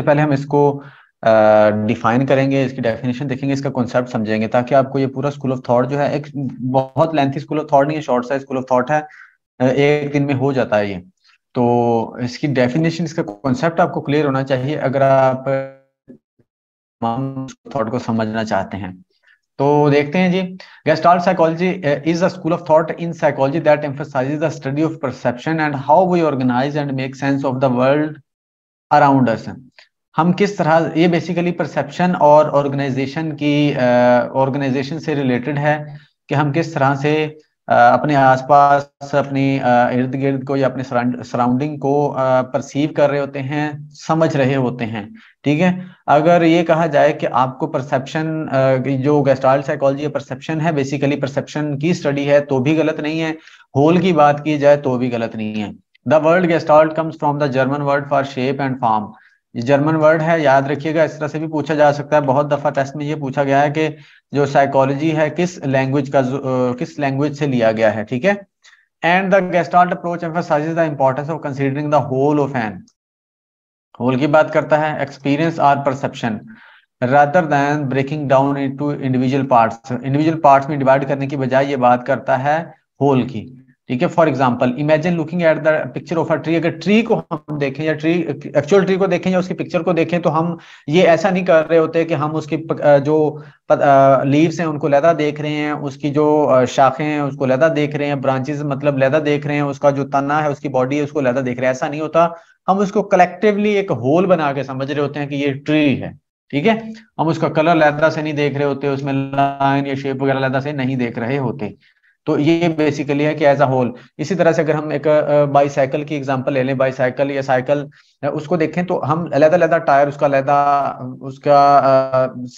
सबसे पहले हम इसको डिफाइन करेंगे इसकी डेफिनेशन देखेंगे इसका कॉन्सेप्ट समझेंगे ताकि आपको ये पूरा स्कूल ऑफ थॉट जो है एक बहुत लेंथी स्कूल ऑफ थॉट नहीं है शॉर्ट सा स्कूल ऑफ थॉट है एक दिन में हो जाता है ये तो इसकी डेफिनेशन इसका कॉन्सेप्ट आपको क्लियर होना चाहिए अगर आप थॉट को समझना चाहते हैं तो देखते हैं जी gestalt psychology is a school of thought in psychology that emphasises the study of perception and how we organise and make sense of the world around us हम किस तरह ये बेसिकली परसेप्शन और ऑर्गेनाइजेशन की ऑर्गेनाइजेशन से related है कि हम किस तरह से अपने आसपास अपनी इर्द गिर्द को या अपने सराउंडिंग को परसीव कर रहे होते हैं समझ रहे होते हैं ठीक है अगर ये कहा जाए कि आपको परसेप्शन जो गेस्टाल साइकोलॉजी परसेप्शन है बेसिकली परसेप्शन की स्टडी है तो भी गलत नहीं है होल की बात की जाए तो भी गलत नहीं है the world gestalt comes from the German word for shape and form ये जर्मन वर्ड है याद रखिएगा इस तरह से भी पूछा जा सकता है बहुत दफा टेस्ट में ये पूछा गया है कि जो साइकोलॉजी है किस लैंग्वेज का किस लैंग्वेज से लिया गया है ठीक है and the gestalt approach emphasises the importance of considering the whole of an whole की बात करता है experience or perception rather than breaking down to individual part individual part में डिवाइड करने की बजाय ये बात करता है होल की ठीक है for example imagine looking at the picture of a tree अगर ट्री को हम देखें या ट्री एक्चुअल ट्री को देखें या उसकी पिक्चर को देखें तो हम ये ऐसा नहीं कर रहे होते कि हम उसकी जो लीव्स हैं उनको लैदा देख रहे हैं उसकी जो शाखें हैं उसको लैदा देख रहे हैं ब्रांचेस मतलब लैदा देख रहे हैं उसका जो तना है उसकी बॉडी है उसको लैदा देख रहे हैं ऐसा नहीं होता हम उसको कलेक्टिवली एक होल बना के समझ रहे होते हैं कि ये ट्री है ठीक है हम उसका कलर लैदा से नहीं देख रहे होते उसमें लाइन या शेप वगैरह लैदा से नहीं देख रहे होते तो ये बेसिकली है कि एज अ होल इसी तरह से अगर हम एक बाईसाइकिल की एग्जांपल ले लें बाईसाइकिल या साइकिल उसको देखें तो हम अलहदा लहदा टायर उसका लहदा उसका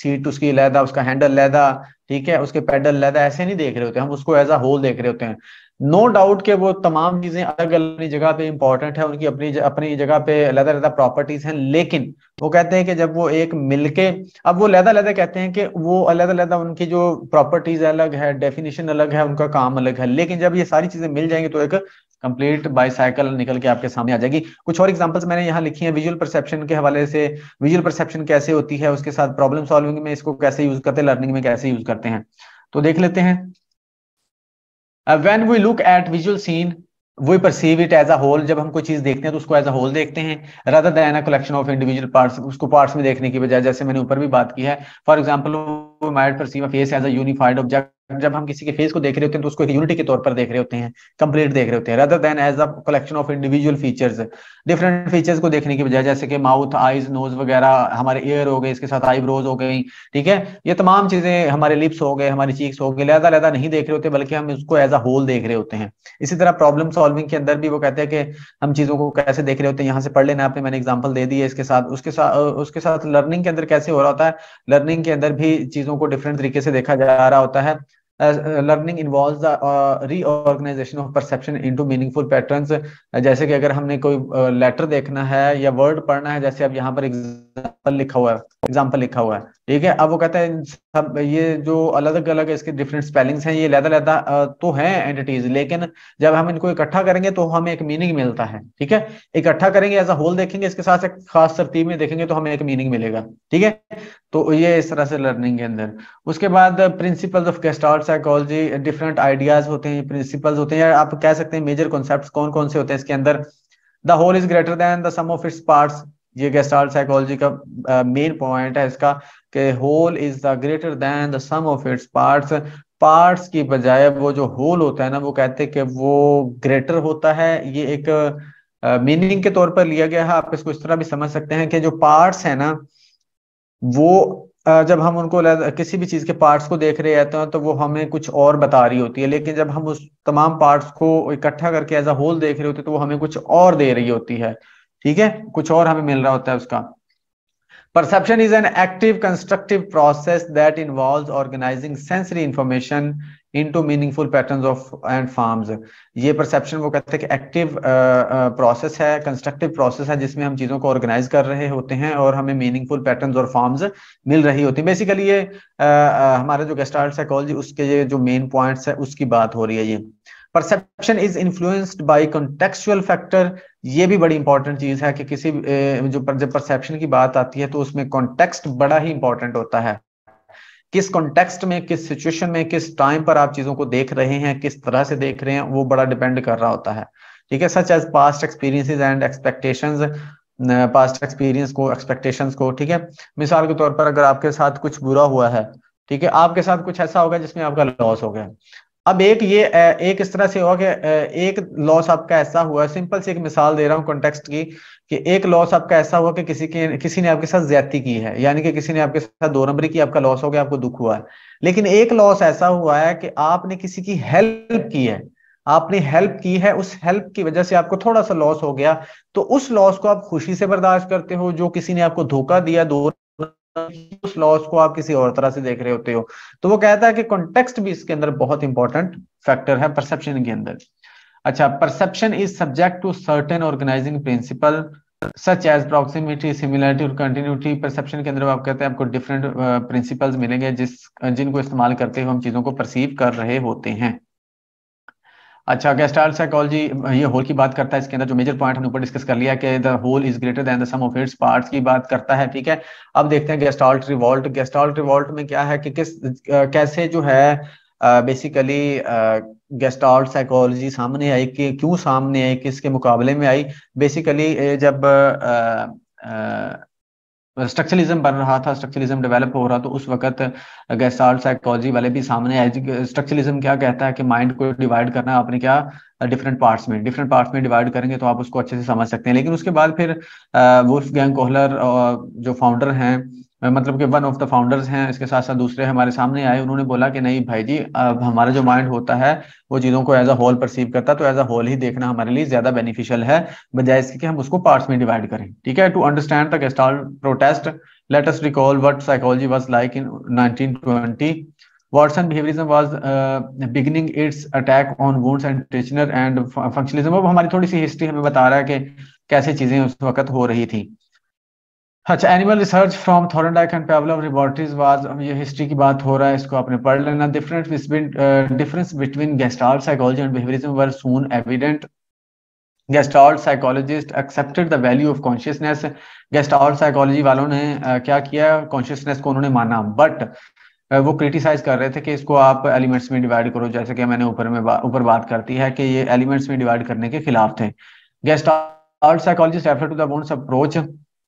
सीट उसकी लहदा उसका हैंडल लहदा ठीक है उसके पैडल लहदा ऐसे नहीं देख रहे होते हम उसको एज अ होल देख रहे होते हैं नो no डाउट के वो तमाम चीजें अलग अलग जगह पे इंपॉर्टेंट है उनकी अपनी अपनी जगह पे अलग अलग प्रॉपर्टीज हैं लेकिन वो कहते हैं कि जब वो एक मिलके अब वो लहदा लहदा कहते हैं कि वो अलग अलग उनकी जो प्रॉपर्टीज अलग है डेफिनेशन अलग है उनका काम अलग है लेकिन जब ये सारी चीजें मिल जाएंगी तो एक कंप्लीट बाईसाइकिल निकल के आपके सामने आ जाएगी कुछ और एग्जांपल्स मैंने यहाँ लिखी है विजुअल परसेप्शन के हवाले से विजुअल परसेप्शन कैसे होती है उसके साथ प्रॉब्लम सॉल्विंग में इसको कैसे यूज करते हैं लर्निंग में कैसे यूज करते हैं तो देख लेते हैं when we look at visual scene we perceive it as a whole जब हम कोई चीज देखते हैं तो उसको एज अ होल देखते हैं rather than a collection of individual parts उसको पार्ट्स में देखने की बजाय जैसे मैंने ऊपर भी बात की है for example we might perceive a face as a unified object जब हम किसी के फेस को देख रहे होते हैं तो उसको यूनिटी के तौर पर देख रहे होते हैं कंप्लीट देख रहे होते हैं rather than as a collection of individual features different features को देखने की बजाय जैसे कि माउथ आईज नोज वगैरह हमारे ईयर हो गए इसके साथ आईब्रोज हो गई ठीक है ये तमाम चीजें हमारे लिप्स हो गए हमारी चीक्स हो गए लहदा लहदा नहीं देख रहे होते बल्कि हम उसको एज अ होल देख रहे होते हैं इसी तरह प्रॉब्लम सॉल्विंग के अंदर भी वो कहते हैं कि हम चीजों को कैसे देख रहे होते हैं यहाँ से पढ़ लेना आपने मैंने एग्जाम्पल दे दी है इसके साथ उसके साथ उसके साथ लर्निंग के अंदर कैसे हो रहा होता है लर्निंग के अंदर भी चीजों को डिफरेंट तरीके से देखा जा रहा होता है uh, learning involves the uh, reorganization of perception into meaningful patterns जैसे कि अगर हमने कोई लेटर uh, देखना है या वर्ड पढ़ना है जैसे अब यहाँ पर एग्जाम्पल लिखा हुआ है एग्जाम्पल लिखा हुआ है ठीक है अब वो कहते हैं सब ये जो अलग अलग इसके डिफरेंट स्पेलिंग्स हैं ये लहदा लहदा तो हैं एंटिटीज लेकिन जब हम इनको इकट्ठा करेंगे तो हमें एक मीनिंग मिलता है ठीक है इकट्ठा करेंगे एज अ होल देखेंगे इसके साथ एक खास तरतीब में देखेंगे तो हमें एक मीनिंग मिलेगा ठीक है तो ये इस तरह से लर्निंग के अंदर उसके बाद principle of gestalt psychology different ideas होते हैं प्रिंसिपल होते हैं आप कह सकते हैं मेजर कॉन्सेप्ट कौन कौन से होते हैं इसके अंदर the whole is greater than the sum of its parts ये गेस्टाल साइकोलॉजी का मेन uh, पॉइंट है इसका कि whole is the greater than the sum of its parts parts की बजाय वो जो होल होता है ना वो कहते हैं कि वो ग्रेटर होता है ये एक मीनिंग uh, के तौर पर लिया गया है आप इसको इस तरह भी समझ सकते हैं कि जो पार्ट्स है ना वो जब हम उनको किसी भी चीज़ के पार्ट्स को देख रहे रहते हैं तो वो हमें कुछ और बता रही होती है लेकिन जब हम उस तमाम पार्ट्स को इकट्ठा करके एज अ होल देख रहे होते हैं तो वो हमें कुछ और दे रही होती है ठीक है कुछ और हमें मिल रहा होता है उसका Perception is an active constructive process that involves organizing sensory information into meaningful patterns of and forms. ये perception वो कहते हैं कि active process है constructive process है जिसमें हम चीज़ों को organize कर रहे होते हैं और हमें meaningful patterns और forms मिल रही होती हैं Basically ये हमारा जो gestalt psychology उसके जो main points है उसकी बात हो रही है ये perception is influenced by contextual factor ये भी बड़ी इंपॉर्टेंट चीज है कि किसी जो जब परसेप्शन की बात आती है तो उसमें कॉन्टेक्स्ट बड़ा ही इंपॉर्टेंट होता है किस कॉन्टेक्स्ट में किस सिचुएशन में किस टाइम पर आप चीजों को देख रहे हैं किस तरह से देख रहे हैं वो बड़ा डिपेंड कर रहा होता है ठीक है such as past experiences and expectation past experience को एक्सपेक्टेशन को ठीक है मिसाल के तौर पर अगर आपके साथ कुछ बुरा हुआ है ठीक है आपके साथ कुछ ऐसा होगा जिसमें आपका लॉस हो गया अब एक ये एक इस तरह से हुआ कि एक लॉस आपका ऐसा हुआ सिंपल सी एक मिसाल दे रहा हूँ कॉन्टेक्स्ट की कि एक लॉस आपका ऐसा हुआ कि किसी के किसी ने आपके साथ ज्यादती की है यानी कि किसी ने आपके साथ दो नंबरी की आपका लॉस हो गया आपको दुख हुआ है लेकिन एक लॉस ऐसा हुआ है कि आपने किसी की हेल्प की है आपने हेल्प की है उस हेल्प की वजह से आपको थोड़ा सा लॉस हो गया तो उस लॉस को आप खुशी से बर्दाश्त करते हो जो किसी ने आपको धोखा दिया दो उस लॉस को आप किसी और तरह से देख रहे होते हो तो वो कहता है कि कॉन्टेक्स्ट भी इसके अंदर बहुत इंपॉर्टेंट फैक्टर है परसेप्शन के अंदर अच्छा perception is subject to certain organising principle such as proximity similarity और कंटिन्यूटी परसेप्शन के अंदर आप कहते हैं आपको डिफरेंट प्रिंसिपल्स मिलेंगे जिस जिनको इस्तेमाल करते हुए हम चीजों को परसीव कर रहे होते हैं अच्छा गेस्टाल साइकोलॉजी ये होल की बात करता है इसके अंदर जो मेजर पॉइंट हमने ऊपर डिस्कस कर लिया कि the whole is greater than the sum of its parts की बात करता है ठीक है अब देखते हैं गेस्टाल्ट रिवॉल्ट गेस्टाल्ट रिवॉल्ट में क्या है कि किस कैसे जो है बेसिकली गेस्टाल्ट साइकोलॉजी सामने आई कि क्यों सामने आई किसके मुकाबले में आई बेसिकली जब स्ट्रक्चरलिज्म बन रहा था स्ट्रक्चरलिज्म डेवलप हो रहा तो उस वक्त गैसाल साइकोलॉजी वाले भी सामने स्ट्रक्चरलिज्म क्या कहता है कि माइंड को डिवाइड करना आपने क्या डिफरेंट पार्ट्स में डिफरेंट पार्ट्स में डिवाइड करेंगे तो आप उसको अच्छे से समझ सकते हैं लेकिन उसके बाद फिर वुल्फ गैंग कोहलर जो फाउंडर हैं मतलब कि वन ऑफ द फाउंडर्स हैं इसके साथ साथ दूसरे हमारे सामने आए उन्होंने बोला कि नहीं भाई जी अब हमारा जो माइंड होता है वो चीज़ों को एज अ होल परसीव करता तो एज अ होल ही देखना हमारे लिए ज़्यादा बेनिफिशियल है बजाय इसके कि हम उसको पार्ट्स में डिवाइड करें ठीक है to understand the gestalt protest let us recall what psychology was like in 1920 Watson behaviourism was beginning its attack on Wundt's and and and functionalism अब हमारी थोड़ी सी हिस्ट्री हमें बता रहा है कि कैसे चीजें उस वक्त हो रही थी अच्छा animal research from Thorndike and Pavlov laboratories was अब ये हिस्ट्री की बात हो रहा है इसको आपने पढ़ लेना different difference between gestalt psychology and behaviourism were soon evident gestalt psychologists accepted the value of consciousness gestalt psychology वालों ने uh, क्या किया कॉन्शियसनेस को उन्होंने माना बट uh, वो क्रिटिसाइज कर रहे थे कि इसको आप एलिमेंट्स में डिवाइड करो जैसे कि मैंने ऊपर में ऊपर बात करती है कि ये एलिमेंट्स में डिवाइड करने के खिलाफ थे gestalt psychologists refer to the bones approach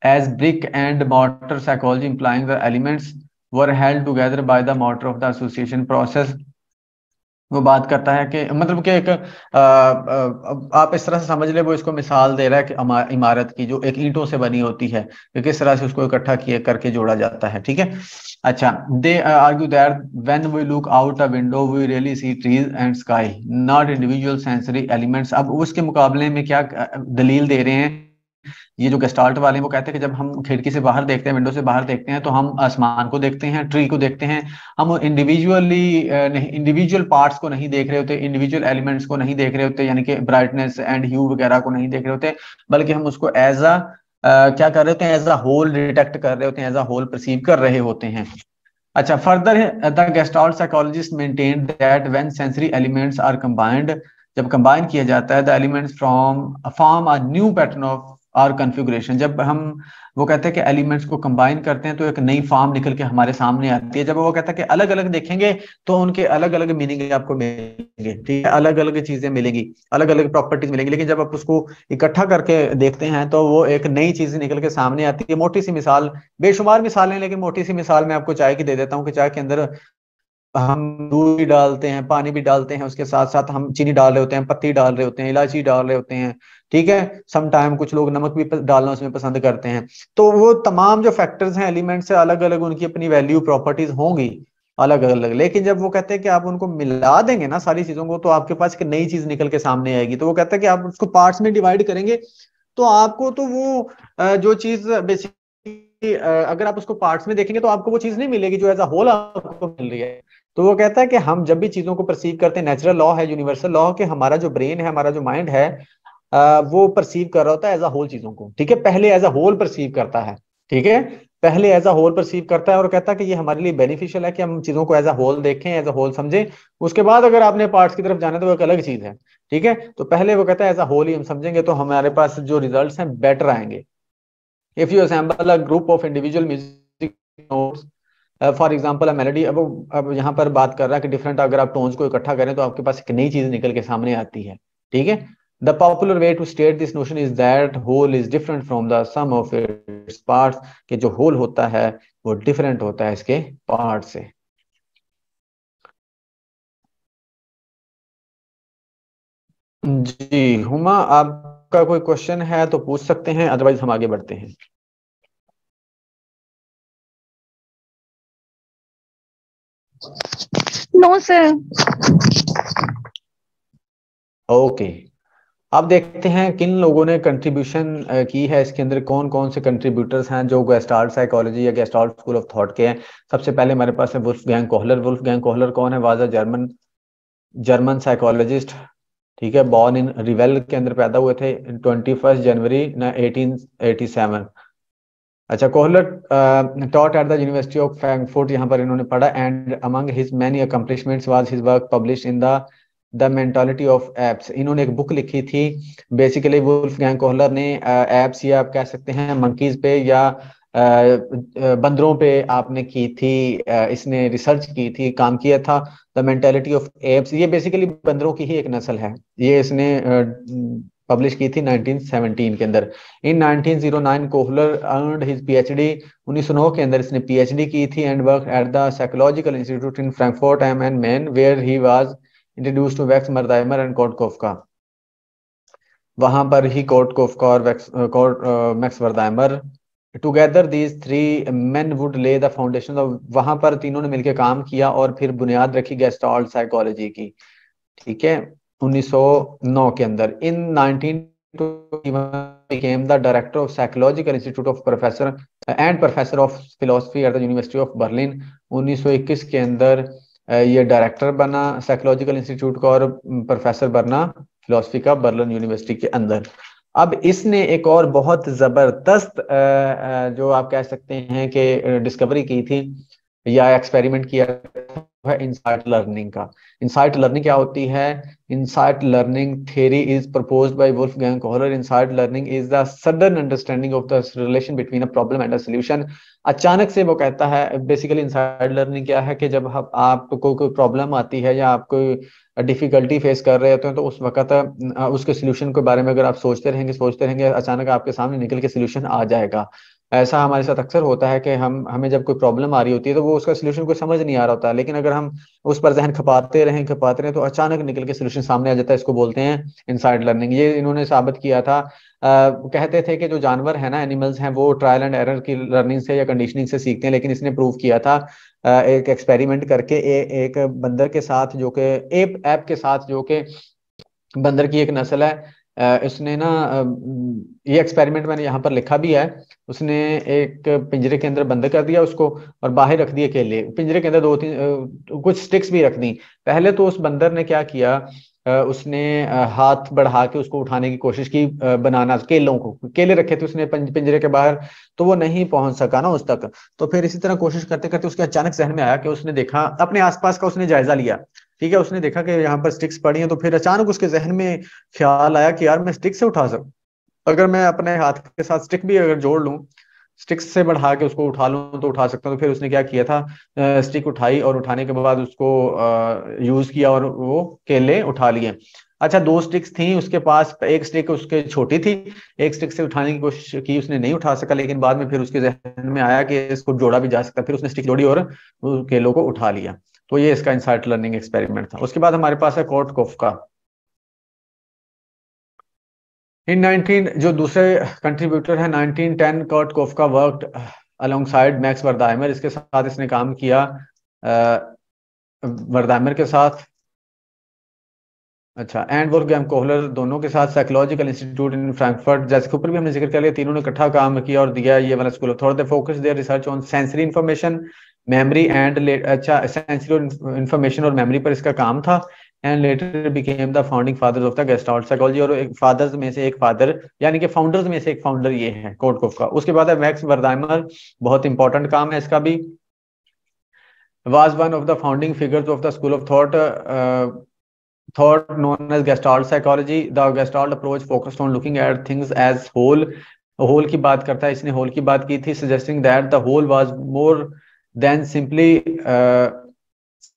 as brick and mortar psychology implying the elements were held together by the mortar of the association process वो बात करता है कि मतलब कि एक आ, आ, आप इस तरह से समझ ले वो इसको मिसाल दे रहा है कि इमारत की जो एक ईंटों से बनी होती है कि किस तरह से उसको इकट्ठा किए करके जोड़ा जाता है ठीक है अच्छा they argue that when we look out a window we really see trees and sky not individual sensory elements अब उसके मुकाबले में क्या दलील दे रहे हैं ये जो गेस्टाल्ट वाले हैं वो कहते हैं कि जब हम खिड़की से बाहर देखते हैं विंडो से बाहर देखते हैं तो हम आसमान को देखते हैं ट्री को देखते हैं हम इंडिविजुअली इंडिविजुअल पार्ट्स को नहीं देख रहे होते इंडिविजुअल एलिमेंट्स को नहीं देख रहे होते यानी कि ब्राइटनेस एंड ह्यू वगैरह को नहीं देख रहे होते बल्कि हम उसको एज अ क्या कर रहे होते हैं एज अ होल डिटेक्ट कर रहे होते हैं एज अ होल परसीव कर रहे होते हैं अच्छा further the gestalt psychologists maintain that when sensory elements are combined जब कंबाइन किया जाता है the elements from form a new pattern of और कन्फिग्रेशन जब हम वो कहते हैं कि एलिमेंट्स को कंबाइन करते हैं तो एक नई फॉर्म निकल के हमारे सामने आती है जब वो कहता है कि अलग अलग देखेंगे तो उनके अलग अलग मीनिंग आपको मिलेंगे ठीक है अलग अलग चीजें मिलेंगी अलग अलग प्रॉपर्टीज मिलेंगी लेकिन जब आप उसको इकट्ठा करके देखते हैं तो वो एक नई चीज निकल के सामने आती है मोटी सी मिसाल बेशुमार मिसालें लेकिन मोटी सी मिसाल मैं आपको चाय की दे देता हूँ कि चाय के अंदर हम दूध भी डालते हैं पानी भी डालते हैं उसके साथ साथ हम चीनी डाल रहे होते हैं पत्ती डाल रहे होते हैं इलायची डाल रहे होते हैं ठीक है समटाइम कुछ लोग नमक भी डालना उसमें पसंद करते हैं तो वो तमाम जो फैक्टर्स हैं एलिमेंट्स है अलग अलग उनकी अपनी वैल्यू प्रॉपर्टीज होंगी अलग अलग लेकिन जब वो कहते हैं कि आप उनको मिला देंगे ना सारी चीजों को तो आपके पास एक नई चीज निकल के सामने आएगी तो वो कहता है कि आप उसको पार्ट्स में डिवाइड करेंगे तो आपको तो वो जो चीज बेसिकली अगर आप उसको पार्ट्स में देखेंगे तो आपको वो चीज नहीं मिलेगी जो एज अ होल आपको मिल रही है तो वो कहता है कि हम जब भी चीजों को परसीव करते हैं नेचुरल लॉ है यूनिवर्सल लॉ कि हमारा जो ब्रेन है हमारा जो माइंड है वो परसीव कर रहा होता है एज अ होल चीजों को ठीक है पहले एज अ होल परसीव करता है ठीक है पहले एज अ होल परसीव करता है और कहता है कि ये हमारे लिए बेनिफिशियल है कि हम चीजों को एज अ होल देखें एज अ होल समझें उसके बाद अगर आपने पार्ट्स की तरफ जाना तो वो एक अलग चीज है ठीक है तो पहले वो कहता है एज अ होल ही हम समझेंगे तो हमारे पास जो रिजल्ट हैं बेटर आएंगे if you assemble a group of individual music notes for example melody अब अब यहाँ पर बात कर रहा है कि डिफरेंट अगर आप टोन्स को इकट्ठा करें तो आपके पास एक नई चीज निकल के सामने आती है ठीक है The popular way to state this notion is that whole is different from the sum of its parts कि जो whole होता है वो different होता है इसके parts से जी हुमा आपका कोई क्वेश्चन है तो पूछ सकते हैं अदरवाइज हम आगे बढ़ते हैं नो सर ओके okay. अब देखते हैं किन लोगों ने कंट्रीब्यूशन की है इसके अंदर कौन कौन से कंट्रीब्यूटर्स हैं जो गेस्टार्ट साइकोलॉजी या गेस्टार्ट स्कूल ऑफ थॉट के हैं सबसे पहले हमारे पास है Wolfgang Kohler Wolfgang Kohler कौन है वाजा जर्मन जर्मन साइकोलॉजिस्ट ठीक है बॉर्न इन रिवेल के अंदर पैदा हुए थे ट्वेंटी फर्स्ट जनवरी एटीन अच्छा Kohler taught at the university of Frankfurt यहाँ पर इन्होंने पढ़ा and among his many accomplishments was his work publish in the the mentality of apes इन्होंने एक बुक लिखी थी बेसिकली वुल्फ गैंग कोहलर ने एप्स या आप कह सकते हैं मंकीज पे या बंदरों पे आपने की थी इसने रिसर्च की थी काम किया था द मेंटेलिटी ऑफ एप्स ये बेसिकली बंदरों की ही एक नस्ल है ये इसने पब्लिश की थी 1917 के अंदर in 1909 Kohler earned his PhD 1909 के अंदर इसने पीएचडी की थी and work at the psychological institute in Frankfurt am and Main where he was introduced to Max Wertheimer and Kurt Koffka वहां पर ही कोर्ट कोटकोफका और Max Kurt Max Wertheimer together these three men would lay the foundation वहां पर तीनों ने मिलकर काम किया और फिर बुनियाद रखी गेस्टॉल्ट साइकोलॉजी की ठीक है 1909 के अंदर in 1921 became the director of psychological institute of professor and professor of philosophy at the university of Berlin 1921 के अंदर ये डायरेक्टर बना साइकोलॉजिकल इंस्टीट्यूट का और प्रोफेसर बना फिलोसफी का बर्लिन यूनिवर्सिटी के अंदर अब इसने एक और बहुत जबरदस्त जो आप कह सकते हैं कि डिस्कवरी की थी या एक्सपेरिमेंट किया है इंसाइट लर्निंग का इंसाइट लर्निंग क्या होती है insight learning theory is propose by Wolfgang Kohler insight learning is the sudden understanding of the relation between a problem and a solution अचानक से वो कहता है बेसिकली इंसाइट लर्निंग क्या है कि जब आप, आपको कोई प्रॉब्लम आती है या आपको डिफिकल्टी फेस कर रहे होते हैं तो उस वक्त उसके सोल्यूशन के बारे में अगर आप सोचते रहेंगे सोचते रहेंगे अचानक आपके सामने निकल के सोल्यूशन आ जाएगा ऐसा हमारे साथ अक्सर होता है कि हम हमें जब कोई प्रॉब्लम आ रही होती है तो वो उसका सोल्यूशन कोई समझ नहीं आ रहा होता लेकिन अगर हम उस पर जहन खपाते रहें खपाते रहें तो अचानक निकल के सोल्यूशन सामने आ जाता है इसको बोलते हैं इनसाइड लर्निंग ये इन्होंने साबित किया था आ, कहते थे कि जो जानवर है ना एनिमल्स हैं वो ट्रायल एंड एरर की लर्निंग से या कंडीशनिंग से सीखते हैं लेकिन इसने प्रूव किया था एक एक्सपेरिमेंट करके ए, एक बंदर के साथ जो कि एप ऐप के साथ जो कि बंदर की एक नस्ल है उसने ना ये एक्सपेरिमेंट मैंने यहाँ पर लिखा भी है उसने एक पिंजरे के अंदर बंद कर दिया उसको और बाहर रख दिया केले पिंजरे के अंदर दो तीन कुछ स्टिक्स भी रख दी पहले तो उस बंदर ने क्या किया उसने हाथ बढ़ा के उसको उठाने की कोशिश की बनाना केलों को केले रखे थे उसने पिंजरे के बाहर तो वो नहीं पहुंच सका ना उस तक तो फिर इसी तरह कोशिश करते करते उसके अचानक जहन में आया कि उसने देखा अपने आसपास का उसने जायजा लिया ठीक है उसने देखा कि यहाँ पर स्टिक्स पड़ी हैं तो फिर अचानक उसके जहन में ख्याल आया कि यार मैं स्टिक से उठा सकूं अगर मैं अपने हाथ के साथ स्टिक भी अगर जोड़ लूं स्टिक्स से बढ़ा के उसको उठा लूं तो उठा सकता हूँ तो फिर उसने क्या किया था स्टिक उठाई और उठाने के बाद उसको यूज किया और वो केले उठा लिए अच्छा दो स्टिक्स थी उसके पास एक स्टिक उसके छोटी थी एक स्टिक से उठाने की कोशिश की उसने नहीं उठा सका लेकिन बाद में फिर उसके जहन में आया कि इसको जोड़ा भी जा सकता फिर उसने स्टिक जोड़ी और केलों को उठा लिया तो ये इसका इंसाइट लर्निंग एक्सपेरिमेंट था उसके बाद हमारे पास है कोर्ट कोफ का इन 19 जो दूसरे कंट्रीब्यूटर है 1910 टेन कोर्ट कोफ का work alongside Max Wertheimer इसके साथ इसने काम किया वर्दायमर के साथ अच्छा एंड वोलगैम कोहलर दोनों के साथ साइकोलॉजिकल इंस्टीट्यूट इन फ्रैंकफर्ट जैसे ऊपर भी हमने जिक्र कर लिया तीनों ने इकट्ठा काम किया और दिया ये वाला school of thought they focus दिया research on sensory information memory and अच्छा सेंसरी इंफॉर्मेशन और मेमोरी पर इसका काम था and later became the founding fathers of the गेस्ट हाउस साइकोलॉजी और एक फादर्स में से एक फादर यानी कि फाउंडर्स में से एक फाउंडर ये है कोटकोफ का उसके बाद है मैक्स वर्दाइमर बहुत इंपॉर्टेंट काम है इसका भी was one of the founding figures of the school of thought uh, thought known as psychology the the gestalt approach focused on looking at things as whole whole की बात करता है इसने होल की बात की थी suggesting that the whole was more than simply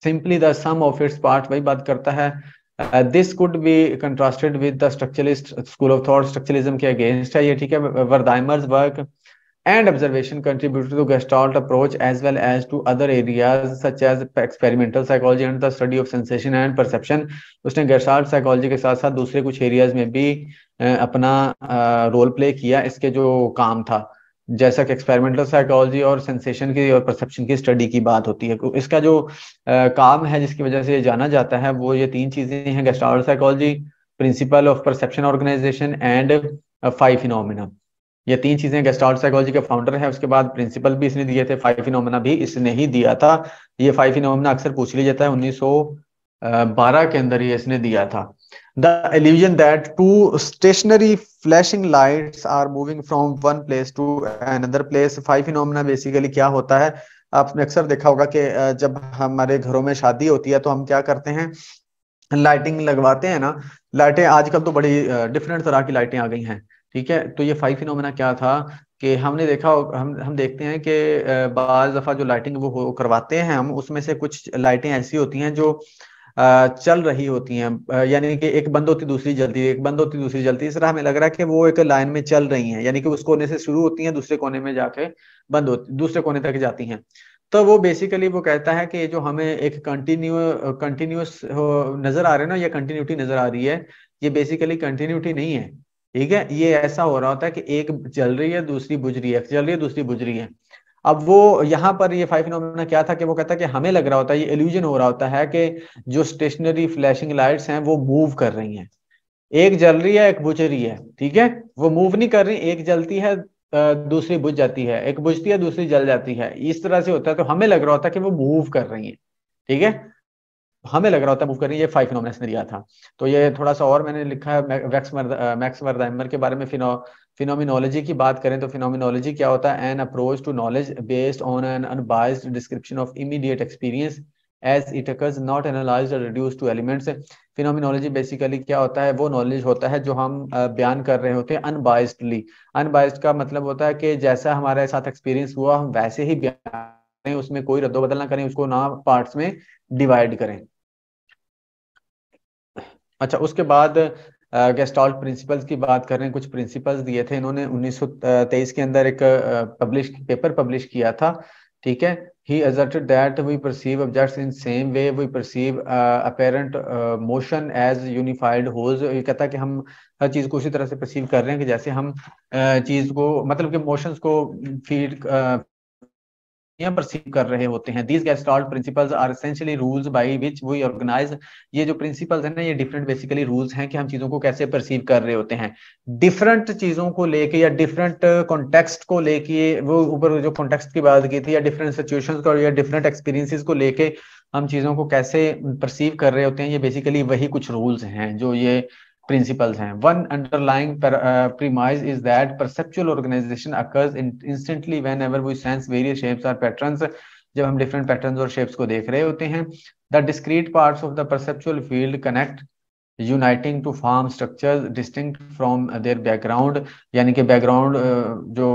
simply the sum of its part वही बात करता है this could be contrasted with the structuralist school of thought structuralism के अगेंस्ट है ये ठीक है Wertheimer's work and observation contributed to gestalt approach as well as to other areas such as experimental psychology and the study of sensation and perception उसने gestalt psychology के साथ साथ दूसरे कुछ areas में भी अपना रोल प्ले किया इसके जो काम था जैसा कि एक्सपेरिमेंटल साइकोलॉजी और सेंसेशन की और परसेप्शन की स्टडी की बात होती है तो इसका जो आ, काम है जिसकी वजह से ये जाना जाता है वो ये तीन चीजें हैं gestalt psychology principle of perception organisation and five phenomena ये तीन चीजें गेस्टाल साइकोलॉजी के फाउंडर है उसके बाद प्रिंसिपल भी इसने दिए थे फाइव फिनोमिना भी इसने ही दिया था ये फाइव फिनोमिना अक्सर पूछ लिया जाता है उन्नीस बारह के अंदर ये इसने दिया था the illusion that two stationary flashing lights are moving from one place to another place five phenomena basically क्या होता है आपने अक्सर देखा होगा कि जब हमारे घरों में शादी होती है तो हम क्या करते हैं लाइटिंग लगवाते हैं ना लाइटें आजकल तो बड़ी डिफरेंट तरह की लाइटें आ गई हैं ठीक है तो ये फाइव फिनोमिना क्या था कि हमने देखा हम हम देखते हैं कि बार दफ़ा जो लाइटिंग वो करवाते हैं हम उसमें से कुछ लाइटें ऐसी होती हैं जो चल रही होती हैं यानी कि एक बंद होती दूसरी जलती एक बंद होती दूसरी जलती इस तरह हमें लग रहा है कि वो एक लाइन में चल रही हैं यानी कि उस कोने से शुरू होती हैं दूसरे कोने में जाके बंद होती दूसरे कोने तक जाती हैं तो वो बेसिकली वो कहता है कि जो हमें एक कंटिन्यू कंटिन्यूस नजर आ रहे हैं ना या कंटिन्यूटी नजर आ रही है ये बेसिकली कंटिन्यूटी नहीं है ठीक है ये ऐसा हो रहा होता है कि एक जल रही है दूसरी बुझ रही है जल रही है दूसरी बुझ रही है अब वो यहाँ पर ये फाइव फिनोमिना क्या था कि वो कहता है कि हमें लग रहा होता है ये एल्यूजन हो रहा होता है कि जो स्टेशनरी फ्लैशिंग लाइट्स हैं वो मूव कर रही हैं एक जल रही है एक बुझ रही है ठीक है वो मूव नहीं कर रही एक जलती है दूसरी बुझ जाती है एक बुझती है दूसरी जल जाती है इस तरह से होता है तो हमें लग रहा होता है कि वो मूव कर रही है ठीक है हमें लग रहा होता है मूव कर रही है ये फाइव फिनोमिना था तो ये थोड़ा सा और मैंने लिखा है मैक्स मैक्स वर्दाइमर के बारे में फिनो फिनोमिनोलॉजी की बात करें तो फिनोमिनोलॉजी क्या होता है an approach to knowledge based on an unbiased description of immediate experience as it occurs not analyse or reduce to elements phenomenology basically क्या होता है वो नॉलेज होता है जो हम बयान कर रहे होते हैं अनबायस्डली अनबायस्ड का मतलब होता है कि जैसा हमारे साथ एक्सपीरियंस हुआ हम वैसे ही बयान करें उसमें कोई रद्दोबदल ना करें उसको ना पार्ट्स में डिवाइड करें अच्छा उसके बाद गेस्टॉल्ट प्रिंसिपल्स की बात कर रहे हैं कुछ प्रिंसिपल्स दिए थे इन्होंने 1923 के अंदर एक पब्लिश पेपर पब्लिश किया था ठीक है he asserted that we perceive objects in same way we perceive apparent motion as unified wholes ये कहता है कि हम हर चीज को उसी तरह से परसीव कर रहे हैं कि जैसे हम uh, चीज को मतलब कि मोशंस को फीड परसीव कर रहे होते हैं these gestalt principles are essentially rules by which we organise ये जो प्रिंसिपल्स हैं ना ये डिफरेंट बेसिकली रूल्स हैं कि हम चीजों को कैसे परसीव कर रहे होते हैं डिफरेंट चीजों को लेके या डिफरेंट कॉन्टेक्स्ट को लेके वो ऊपर जो कॉन्टेक्स्ट की बात की थी या डिफरेंट सिचुएशन को या डिफरेंट एक्सपीरियंसिस को लेके हम चीजों को कैसे परसीव कर रहे होते हैं ये बेसिकली वही कुछ रूल्स हैं जो ये principles hain one underlying per, uh, premise is that perceptual organization occurs in, instantly whenever we sense various shapes or patterns जब हम डिफरेंट पैटर्न्स और शेप्स को देख रहे होते हैं the discrete parts of the perceptual field connect uniting to form structures distinct from their background यानी कि बैकग्राउंड uh, जो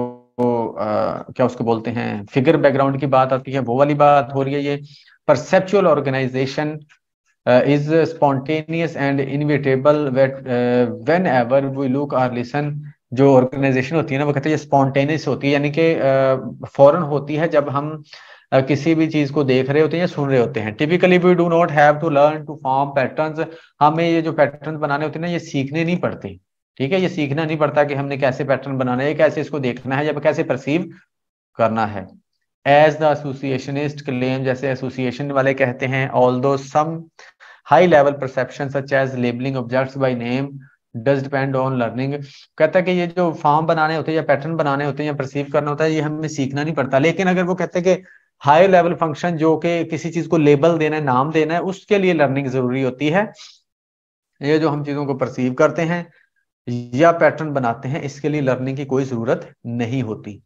आ, uh, क्या उसको बोलते हैं फिगर बैकग्राउंड की बात आती है वो वाली बात हो रही है ये perceptual organisation uh, is uh, spontaneous and inevitable that uh, whenever we look or listen जो ऑर्गेनाइजेशन होती है ना वो कहते हैं स्पॉन्टेनियस होती है यानी कि फॉरन uh, होती है जब हम uh, किसी भी चीज को देख रहे होते हैं या सुन रहे होते हैं typically we do not have to learn to form patterns हमें ये जो पैटर्न बनाने होते हैं ना ये सीखने नहीं पड़ते ठीक है ये सीखना नहीं पड़ता कि हमने कैसे पैटर्न बनाना है कैसे इसको देखना है या कैसे परसीव करना है एज द एसोसिएशनिस्ट क्लेम जैसे एसोसिएशन वाले कहते हैं although some high level perception such as labelling objects by name does depend on learning कहता है कि ये जो फॉर्म बनाने होते हैं या पैटर्न बनाने होते हैं या परसीव करना होता है ये हमें सीखना नहीं पड़ता लेकिन अगर वो कहते हैं कि हाई लेवल फंक्शन जो कि किसी चीज को लेबल देना है नाम देना है उसके लिए लर्निंग जरूरी होती है ये जो हम चीजों को परसीव करते हैं या पैटर्न बनाते हैं इसके लिए लर्निंग की कोई जरूरत नहीं होती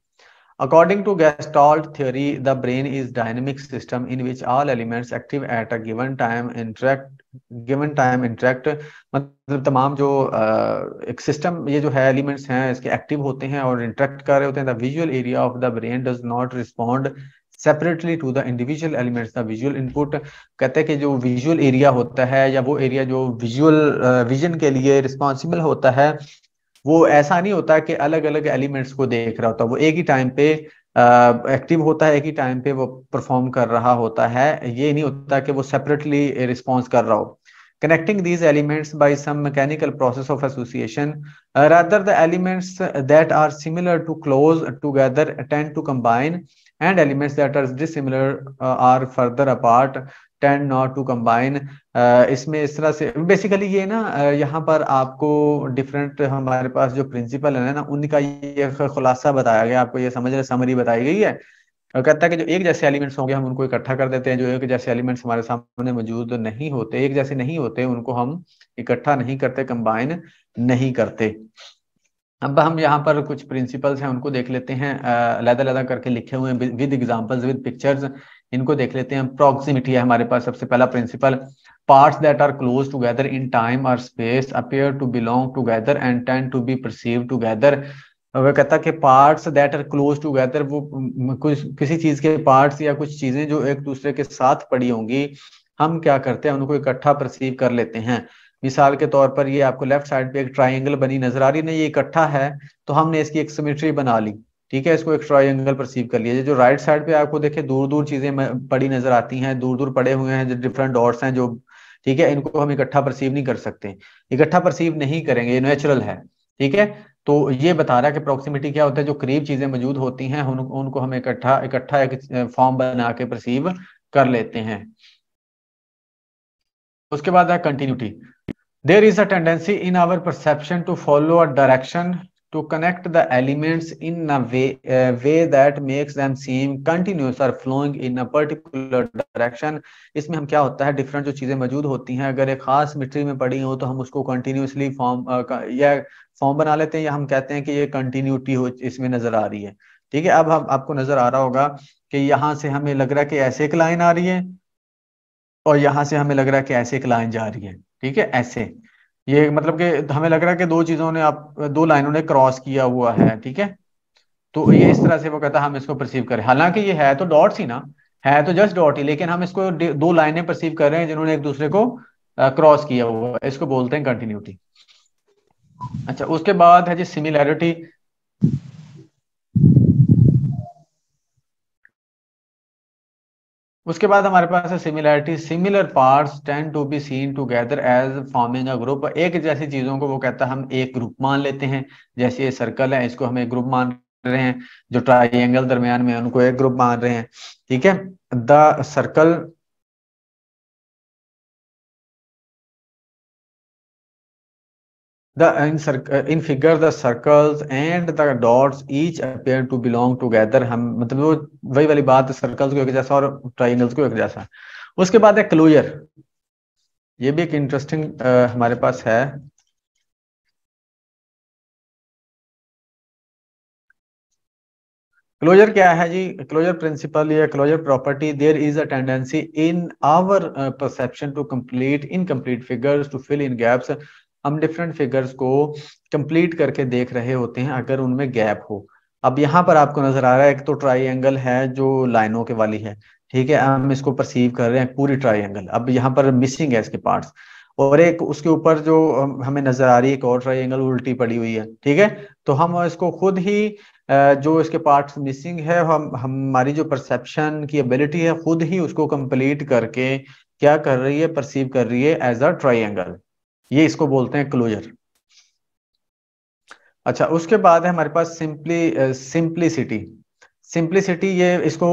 According to Gestalt theory, the brain is dynamic system in which all elements active at a given time interact Given time interact मतलब तमाम जो uh, एक सिस्टम ये जो है एलिमेंट्स हैं इसके एक्टिव होते हैं और इंटरेक्ट कर रहे होते हैं the visual area of the brain does not respond separately to the individual elements the visual input कहते हैं कि जो विजुअल एरिया होता है या वो एरिया जो विजुअल विजन uh, के लिए रिस्पॉन्सिबल होता है वो ऐसा नहीं होता कि अलग अलग एलिमेंट्स को देख रहा होता वो एक ही टाइम पे एक्टिव होता है एक ही टाइम पे वो परफॉर्म कर रहा होता है ये नहीं होता कि वो सेपरेटली रिस्पॉन्स कर रहा हो connecting these elements by some mechanical process of association rather the elements that are similar to close together attend to combine and elements that are dissimilar uh, are further apart tend not to combine इसमें इस तरह से basically ये ना uh, यहाँ पर आपको different हमारे पास जो प्रिंसिपल है ना उनका ये खुलासा बताया गया आपको ये समझ रहे समरी बताई गई है कहता है कि जो एक जैसे एलिमेंट्स होंगे हम उनको इकट्ठा कर देते हैं जो एक जैसे एलिमेंट्स हमारे सामने मौजूद नहीं होते एक जैसे नहीं होते उनको हम इकट्ठा नहीं करते कंबाइन नहीं करते अब हम यहाँ पर कुछ प्रिंसिपल्स हैं उनको देख लेते हैं अलहदा अलहदा करके लिखे हुए हैं विद एग्जांपल्स विद पिक्चर्स इनको देख लेते हैं प्रॉक्सिमिटी है हमारे पास सबसे पहला principle parts that are close together in time or space appear to belong together and tend to be perceive together वह कहता कि parts that are close together वो कुछ किसी चीज के पार्ट्स या कुछ चीजें जो एक दूसरे के साथ पड़ी होंगी हम क्या करते हैं उनको इकट्ठा परसीव कर लेते हैं मिसाल के तौर पर ये आपको लेफ्ट साइड पे एक ट्राइंगल बनी नजर आ रही ना ये इकट्ठा है तो हमने इसकी एक सिमेट्री बना ली ठीक है इसको एक ट्राइंगल परसीव कर लिया जो राइट साइड पे आपको देखे दूर दूर चीजें पड़ी नजर आती हैं दूर दूर पड़े हुए हैं जो डिफरेंट डॉट्स हैं जो ठीक है इनको हम इकट्ठा परसीव नहीं कर सकते इकट्ठा परसीव नहीं करेंगे ये नेचुरल है ठीक है तो ये बता रहा है कि अप्रोक्सीमेटी क्या होता है जो करीब चीजें मौजूद होती हैं उन, उनको हम इकट्ठा इकट्ठा एक, फॉर्म बना के प्रसीव कर लेते हैं उसके बाद है continuity there is a tendency in our perception to follow a direction to connect the elements in way that makes them that continuous or flowing in a particular direction इसमें हम क्या होता है डिफरेंट जो चीज़ें मौजूद होती हैं अगर एक खास मिट्टी में पड़ी हो तो हम उसको कंटिन्यूसली फॉर्म या फॉर्म बना लेते हैं या हम कहते हैं कि ये कंटिन्यूटी हो इसमें नज़र आ रही है ठीक है अब हम आपको नज़र आ रहा होगा कि यहाँ से हमें लग रहा है कि ऐसे एक लाइन आ रही है और यहाँ से हमें लग रहा है कि ऐसे एक लाइन जा रही है ठीक है ऐसे ये मतलब कि हमें लग रहा है कि दो चीजों ने आप दो लाइनों ने क्रॉस किया हुआ है ठीक है तो ये इस तरह से वो कहता है हम इसको परसीव करें हालांकि ये है तो डॉट्स ही ना है तो जस्ट डॉट ही लेकिन हम इसको दो लाइनें परसीव कर रहे हैं जिन्होंने एक दूसरे को क्रॉस किया हुआ है इसको बोलते हैं कंटिन्यूटी अच्छा उसके बाद है जी सिमिलैरिटी उसके बाद हमारे पास है similarity similar parts tend to be seen together as forming a group एक जैसी चीजों को वो कहता है हम एक ग्रुप मान लेते हैं जैसे ये सर्कल है इसको हम एक ग्रुप मान रहे हैं जो ट्राइंगल दरमियान में उनको एक ग्रुप मान रहे हैं ठीक है the circle The in, uh, in figure the circles and the dots each appear to belong together हम मतलब वो वही वाली बात सर्कल्स को एक जैसा और ट्राइंगल्स को एक जैसा उसके बाद है क्लोजर ये भी एक इंटरेस्टिंग uh, हमारे पास है क्लोजर क्या है जी क्लोजर प्रिंसिपल या closure property there is a tendency in our perception to complete incomplete figures to fill in gaps हम डिफरेंट फिगर्स को कंप्लीट करके देख रहे होते हैं अगर उनमें गैप हो अब यहाँ पर आपको नजर आ रहा है एक तो ट्राई है जो लाइनों के वाली है ठीक है हम इसको परसीव कर रहे हैं पूरी ट्राई अब यहाँ पर मिसिंग है इसके पार्ट्स और एक उसके ऊपर जो हमें नजर आ रही है एक और एंगल उल्टी पड़ी हुई है ठीक है तो हम इसको खुद ही जो इसके पार्ट मिसिंग है हम हमारी जो परसेप्शन की एबिलिटी है खुद ही उसको कंप्लीट करके क्या कर रही है परसीव कर रही है एज अ ट्राई ये इसको बोलते हैं क्लोजर अच्छा उसके बाद है हमारे पास सिंपली सिंप्लिसिटी सिंप्लिसिटी ये इसको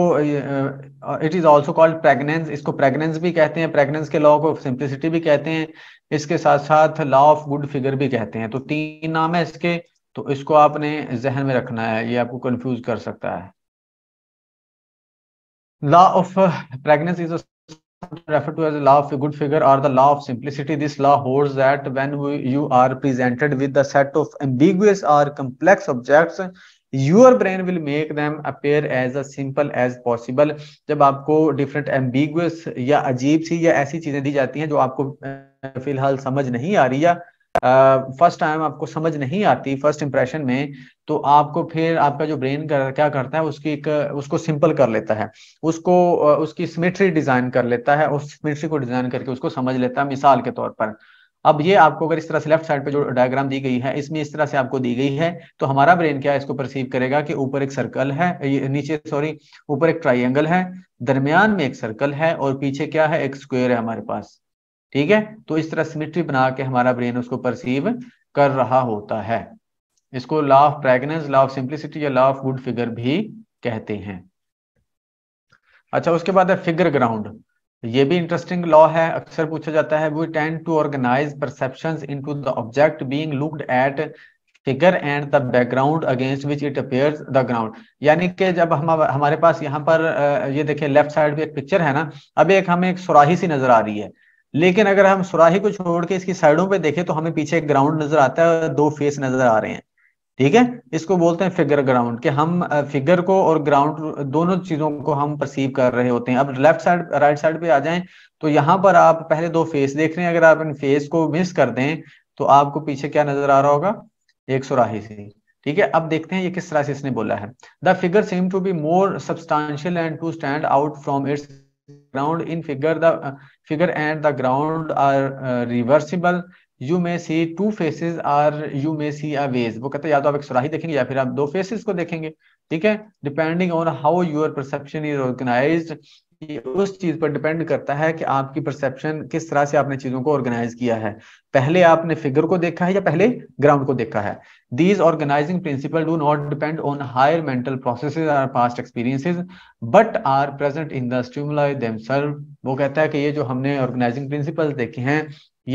it is also called pregnance इसको प्रेगनेंस भी कहते हैं प्रेगनेंस के लॉ को सिंप्लिसिटी भी कहते हैं इसके साथ साथ लॉ ऑफ गुड फिगर भी कहते हैं तो तीन नाम है इसके तो इसको आपने जहन में रखना है ये आपको कंफ्यूज कर सकता है law of pregnance is a referred to as the law of a good figure or the law of simplicity. This law holds that when we, you are presented with a set of ambiguous or complex objects, your brain will make them appear as a simple as possible. jab aapko different ambiguous ya ajeeb si ya aisi cheeze di jati hain jo aapko filhal samajh nahi aa rahi या first time आपको समझ नहीं आती first impression में तो आपको फिर आपका जो ब्रेन कर, क्या करता है उसकी एक उसको सिंपल कर लेता है उसको उसकी सिमेट्री डिजाइन कर लेता है उस सिमेट्री को डिजाइन करके उसको समझ लेता है मिसाल के तौर पर अब ये आपको अगर इस तरह से लेफ्ट साइड पे जो डायग्राम दी गई है इसमें इस तरह से आपको दी गई है तो हमारा ब्रेन क्या है इसको परसीव करेगा कि ऊपर एक सर्कल है नीचे सॉरी ऊपर एक ट्राइंगल है दरमियान में एक सर्कल है और पीछे क्या है एक स्क्वेयर है हमारे पास ठीक है तो इस तरह सिमिट्री बना के हमारा ब्रेन उसको परसीव कर रहा होता है इसको law of pregnance law of simplicity या लॉ ऑफ गुड फिगर भी कहते हैं अच्छा उसके बाद है फिगर ग्राउंड ये भी इंटरेस्टिंग लॉ है अक्सर पूछा जाता है we tend to organise perception into the object being looked at figure and the background against which it appear the ground यानी कि जब हम हमारे पास यहाँ पर ये देखें लेफ्ट साइड पे एक पिक्चर है ना अब एक हमें एक सुराही सी नजर आ रही है लेकिन अगर हम सुराही को छोड़ के इसकी साइडों पे देखें तो हमें पीछे एक ग्राउंड नजर आता है दो फेस नजर आ रहे हैं ठीक है इसको बोलते हैं फिगर ग्राउंड कि हम फिगर को और ग्राउंड दोनों चीजों को हम परसीव कर रहे होते हैं अब लेफ्ट साइड राइट साइड पे आ जाएं तो यहाँ पर आप पहले दो फेस देख रहे हैं अगर आप इन फेस को मिस कर दें तो आपको पीछे क्या नजर आ रहा होगा एक सुराही सी ठीक है अब देखते हैं ये किस तरह से इसने बोला है the figure seem to be more substantial and to stand out from its ground in figure the figure and the ground are reversible you may see two faces or you may see a vase वो कहते हैं या तो आप एक सुराही देखेंगे या फिर आप दो फेसेस को देखेंगे ठीक है depending on how your perception is organise उस चीज पर डिपेंड करता है कि आपकी परसेप्शन किस तरह से आपने चीजों को ऑर्गेनाइज किया है पहले आपने फिगर को देखा है या पहले ग्राउंड को देखा है these organising principle do not depend on higher mental process or past experiences but are present in the stimuli वो कहता है कि ये जो हमने ऑर्गेनाइजिंग प्रिंसिपल देखे हैं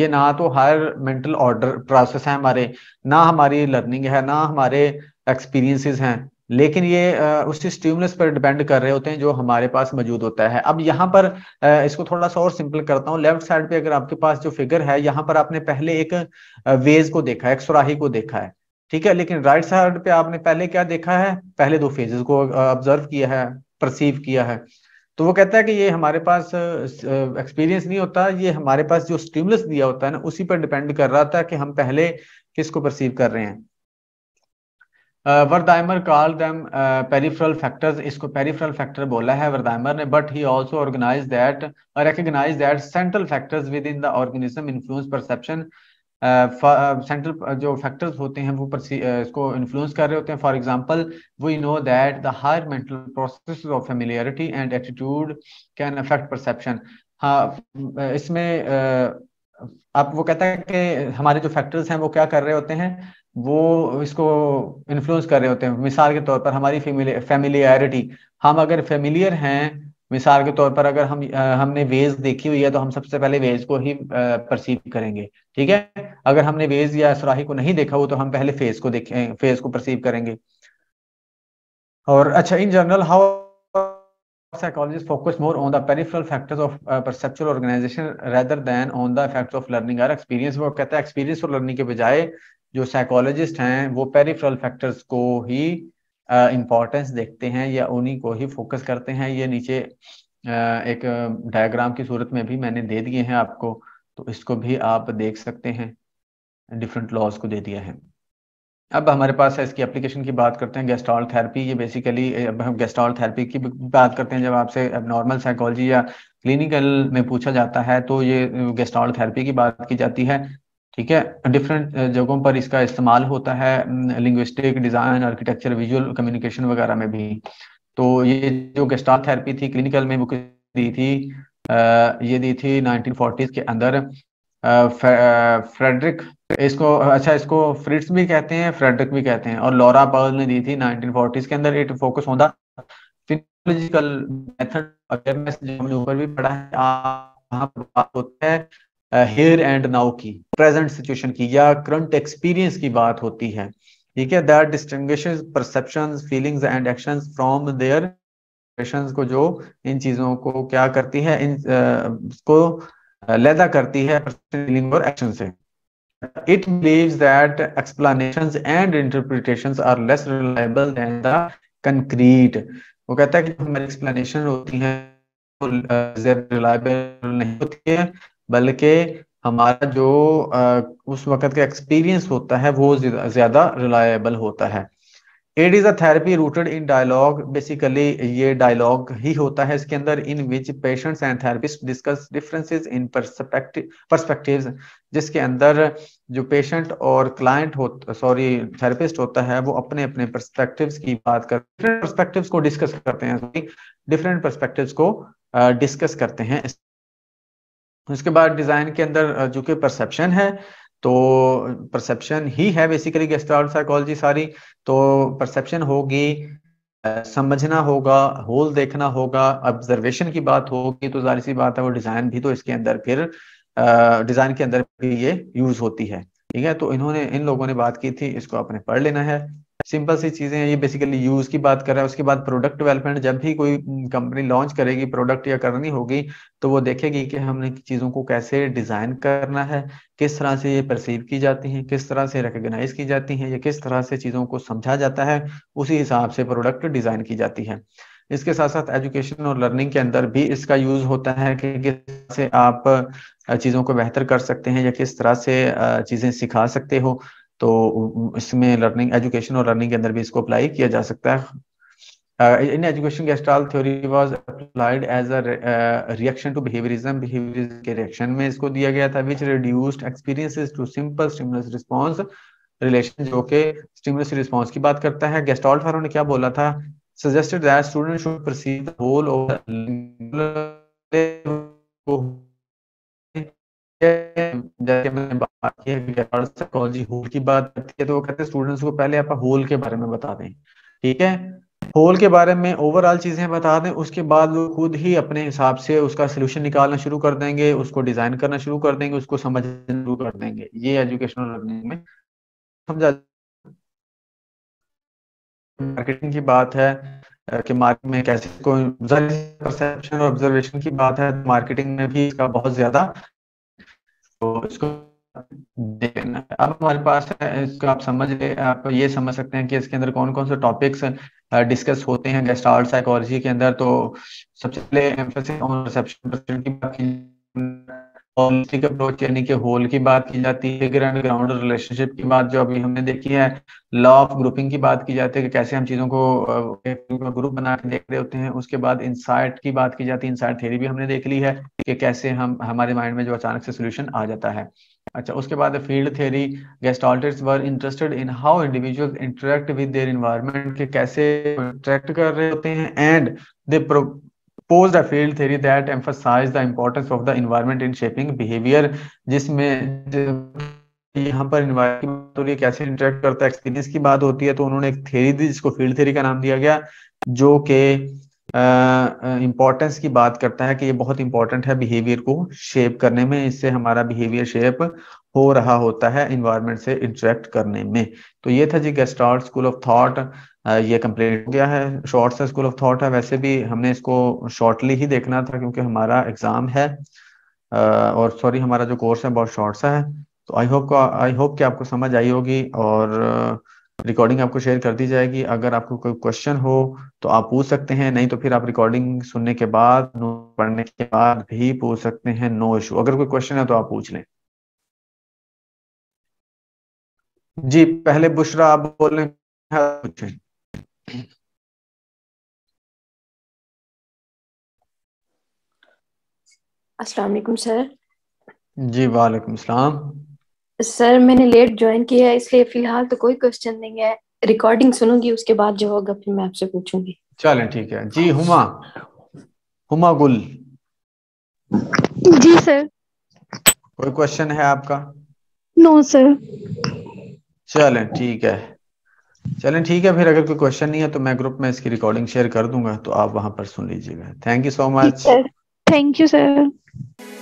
ये ना तो हायर मेंटल ऑर्डर प्रोसेस है हमारे ना हमारी लर्निंग है ना हमारे एक्सपीरियंसेस हैं लेकिन ये उस स्टिमुलस पर डिपेंड कर रहे होते हैं जो हमारे पास मौजूद होता है अब यहाँ पर इसको थोड़ा सा और सिंपल करता हूँ लेफ्ट साइड पे अगर आपके पास जो फिगर है यहाँ पर आपने पहले एक वेज को देखा है एक सुराही को देखा है ठीक है लेकिन राइट साइड पे आपने पहले क्या देखा है पहले दो फेजेस को ऑब्जर्व किया है परसीव किया है तो वो कहता है कि ये हमारे पास एक्सपीरियंस नहीं होता ये हमारे पास जो स्टिमुलस दिया होता है ना उसी पर डिपेंड कर रहा था कि हम पहले किसको परसीव कर रहे हैं Wertheimer call them peripheral factors इसको पेरीफ्रल फैक्टर बोला है वर्दायमर ने but he also organise that recognise that central factors within the organism influence perception central जो फैक्टर्स होते हैं वो uh, इसको इन्फ्लुएंस कर रहे होते हैं for example we know that the higher mental process of familiarity and attitude can affect perception हाँ uh, इसमें uh, आप वो कहता है कि हमारे जो फैक्टर्स हैं वो क्या कर रहे होते हैं वो इसको इन्फ्लुएंस कर रहे होते हैं मिसाल के तौर पर हमारी फेमिलियरिटी हम अगर फेमिलियर हैं मिसाल के तौर पर अगर हम आ, हमने वेज देखी हुई है तो हम सबसे पहले वेज को ही परसीव करेंगे ठीक है अगर हमने वेज या सुराही को नहीं देखा हो तो हम पहले फेस को देखें फेस को परसीव करेंगे और अच्छा in general how psychologist focus more on the peripheral factors of perceptual organisation rather than on the the of learning or experience वो कहता है एक्सपीरियंस और लर्निंग के बजाय जो साइकोलॉजिस्ट हैं वो पेरिफ्रल फैक्टर्स को ही इम्पोर्टेंस देखते हैं या उन्हीं को ही फोकस करते हैं ये नीचे एक डायग्राम की सूरत में भी मैंने दे दिए हैं आपको तो इसको भी आप देख सकते हैं डिफरेंट लॉज को दे दिया है अब हमारे पास है इसकी एप्लीकेशन की बात करते हैं गेस्टॉल थेरेपी ये बेसिकली अब हम गेस्टॉल थेरेपी की बात करते हैं जब आपसे अब नॉर्मल साइकोलॉजी या क्लिनिकल में पूछा जाता है तो ये गेस्टॉल थेरेपी की बात की जाती है ठीक है डिफरेंट uh, जगहों पर इसका इस्तेमाल होता है linguistic design architecture visual communication वगैरह में भी तो ये जो गेस्टाल थेरेपी थी क्लिनिकल में बुक दी थी uh, ये दी थी 1940s के अंदर फ्रेडरिक uh, इसको अच्छा इसको फ्रिट्स भी कहते हैं फ्रेडरिक भी कहते हैं और लॉरा पर्ल ने दी थी 1940s के अंदर इट फोकस ऑन अवेयरनेस जो हमने ऊपर भी पढ़ा है आप वहां पर बात होता है हेयर एंड नाउ की प्रेजेंट सिचुएशन की या करंट एक्सपीरियंस की बात होती है ठीक है that distinguish perception feelings and action from their को जो इन चीजों को क्या करती है इन uh, को लैदा करती है फीलिंग और एक्शन से it believe that explanations and interpretation are less reliable than the concrete वो कहता है कि हमारी एक्सप्लेनेशन होती है रिलायबल नहीं होती है बल्कि हमारा जो आ, उस वक्त का एक्सपीरियंस होता है वो ज्यादा रिलायबल होता है it is a therapy rooted in dialogue basically ये डायलॉग ही होता है इसके अंदर in which patients and therapist discuss differences in perspectives जिसके अंदर जो पेशेंट और क्लाइंट हो सॉरी थेरेपिस्ट होता है वो अपने अपने पर्सपेक्टिव्स की बात कर डिफरेंट पर्सपेक्टिव्स को डिस्कस करते हैं डिफरेंट पर्सपेक्टिव्स को डिस्कस करते हैं उसके बाद डिजाइन के अंदर जो कि परसेप्शन है तो परसेप्शन ही है बेसिकली गेस्टाल्ट साइकोलॉजी सारी तो परसेप्शन होगी समझना होगा होल देखना होगा ऑब्जर्वेशन की बात होगी तो जारी सी बात है वो डिजाइन भी तो इसके अंदर फिर डिजाइन के अंदर भी ये यूज होती है ठीक है तो इन्होंने इन लोगों ने बात की थी इसको आपने पढ़ लेना है सिंपल सी चीजें हैं ये बेसिकली यूज की बात कर रहा है उसके बाद प्रोडक्ट डेवलपमेंट जब भी कोई कंपनी लॉन्च करेगी प्रोडक्ट या करनी होगी तो वो देखेगी कि हमने चीजों को कैसे डिजाइन करना है किस तरह से ये परसीव की जाती हैं किस तरह से रिकग्नाइज की जाती हैं या किस तरह से चीजों को समझा जाता है उसी हिसाब से प्रोडक्ट डिजाइन की जाती है इसके साथ साथ एजुकेशन और लर्निंग के अंदर भी इसका यूज होता है कि किस से आप चीज़ों को बेहतर कर सकते हैं या किस तरह से चीज़ें सिखा सकते हो तो इसमें लर्निंग एजुकेशन और लर्निंग के अंदर भी इसको अप्लाई किया जा सकता है in education gestalt theory was applied as a reaction to behaviourism behaviourism के रिएक्शन uh, में इसको दिया गया था which reduced experiences to simple stimulus response relation जो के स्टिमुलस रिस्पांस की बात करता है गेस्टाल फारो ने क्या बोला था suggested that student should perceive the whole over जैसे साइकोलॉजी होल की बात करती है तो वो कहते हैं स्टूडेंट्स को पहले आप होल के बारे में बता दें ठीक है होल के बारे में ओवरऑल चीज़ें बता दें उसके बाद वो खुद ही अपने हिसाब से उसका सोल्यूशन निकालना शुरू कर देंगे उसको डिज़ाइन करना शुरू कर देंगे उसको समझना शुरू कर देंगे ये एजुकेशनल लर्निंग में समझा मार्केटिंग की बात है कि मार्केट में कैसे कोई परसेप्शन और ऑब्जर्वेशन की बात है मार्केटिंग तो में भी इसका बहुत ज़्यादा तो इसको दे देना अब हमारे पास है इसको आप समझ गए आप ये समझ सकते हैं कि इसके अंदर कौन कौन से टॉपिक्स डिस्कस होते हैं गेस्ट साइकोलॉजी के अंदर तो सबसे पहले एम्फोसिस ऑन रिसेप्शन परसेंट की बात की होलिस्टिक अप्रोच यानी कि होल की बात की जाती है फिगर एंड ग्राउंड रिलेशनशिप की बात जो अभी हमने देखी है लॉ ऑफ ग्रुपिंग की बात की जाती है कि कैसे हम चीज़ों को ग्रुप बना के देख रहे होते हैं उसके बाद इंसाइट की बात की जाती है इंसाइट थ्योरी भी हमने देख ली है कि कैसे हम हमारे माइंड में जो अचानक से सोल्यूशन आ जाता है अच्छा उसके बाद field theory gestaltist were interested in how individual interact with their environment के कैसे इंटरेक्ट कर रहे होते हैं and they proposed a field theory that emphasize the importance of the environment in shaping behaviour जिसमें यहाँ पर इन्वायरमेंट तो कैसे इंटरेक्ट करता है एक्सपीरियंस की बात होती है तो उन्होंने एक थ्योरी दी जिसको फील्ड थ्योरी का नाम दिया गया जो के इम्पोर्टेंस की बात करता है कि ये बहुत इंपॉर्टेंट है बिहेवियर को शेप करने में इससे हमारा बिहेवियर शेप हो रहा होता है इन्वायरमेंट से इंटरेक्ट करने में तो ये था जी गेस्टॉल स्कूल ऑफ थॉट ये कंप्लीट हो गया है शॉर्ट सा स्कूल ऑफ थॉट है वैसे भी हमने इसको शॉर्टली ही देखना था क्योंकि हमारा एग्जाम है और सॉरी हमारा जो कोर्स है बहुत शॉर्ट सा है तो आई होप आई होप कि आपको समझ आई होगी और रिकॉर्डिंग आपको शेयर कर दी जाएगी अगर आपको कोई क्वेश्चन हो तो आप पूछ सकते हैं नहीं तो फिर आप रिकॉर्डिंग सुनने के बाद नो पढ़ने के बाद भी पूछ सकते हैं नो इशू अगर कोई क्वेश्चन है तो आप पूछ लें जी पहले बुशरा आप बोल रहे हैं हाँ, अस्सलाम वालेकुम सर जी वालेकुम सलाम सर मैंने लेट ज्वाइन किया है इसलिए फिलहाल तो कोई क्वेश्चन नहीं है रिकॉर्डिंग सुनूंगी उसके बाद जो होगा फिर मैं आपसे पूछूंगी चलें ठीक है जी हुमा हुमा गुल जी सर कोई क्वेश्चन है आपका नो सर चलें ठीक है चलें ठीक है फिर अगर कोई क्वेश्चन नहीं है तो मैं ग्रुप में इसकी रिकॉर्डिंग शेयर कर दूंगा तो आप वहां पर सुन लीजिएगा thank you so much thank you sir